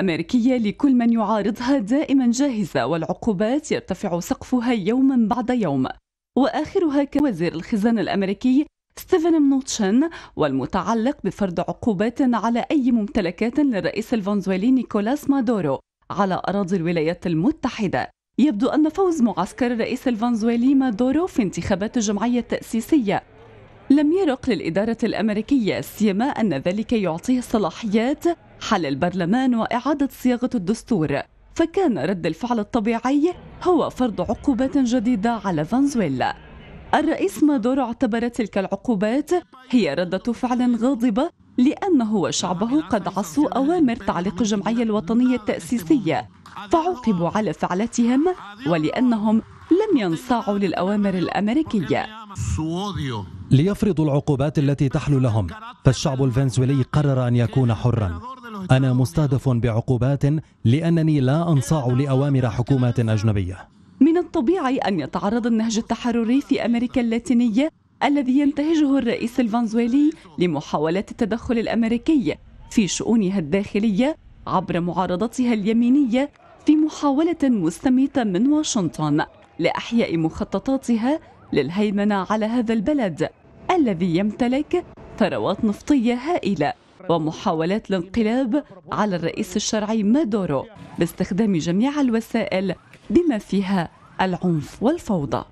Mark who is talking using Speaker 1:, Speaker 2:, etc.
Speaker 1: أمريكية لكل من يعارضها دائما جاهزة والعقوبات يرتفع سقفها يوما بعد يوم وآخرها كوزير الخزانة الأمريكي ستيفن منوتشن والمتعلق بفرض عقوبات على أي ممتلكات للرئيس الفنزويلي نيكولاس مادورو على أراضي الولايات المتحدة يبدو أن فوز معسكر الرئيس الفنزويلي مادورو في انتخابات الجمعية التأسيسية لم يرق للإدارة الأمريكية سيما أن ذلك يعطيه صلاحيات حل البرلمان وإعادة صياغة الدستور فكان رد الفعل الطبيعي هو فرض عقوبات جديدة على فنزويلا الرئيس مادورو اعتبر تلك العقوبات هي ردة فعل غاضبة لأنه وشعبه قد عصوا أوامر تعليق الجمعية الوطنية التأسيسية فعوقبوا على فعلتهم ولأنهم لم ينصاعوا للأوامر الأمريكية
Speaker 2: ليفرضوا العقوبات التي تحلو لهم فالشعب الفنزويلي قرر أن يكون حراً أنا مستهدف بعقوبات لأنني لا أنصاع لأوامر حكومات أجنبية
Speaker 1: من الطبيعي أن يتعرض النهج التحرري في أمريكا اللاتينية الذي ينتهجه الرئيس الفنزويلي لمحاولات التدخل الأمريكي في شؤونها الداخلية عبر معارضتها اليمينية في محاولة مستميتة من واشنطن لإحياء مخططاتها للهيمنة على هذا البلد الذي يمتلك ثروات نفطية هائلة ومحاولات الانقلاب على الرئيس الشرعي مادورو باستخدام جميع الوسائل بما فيها العنف والفوضى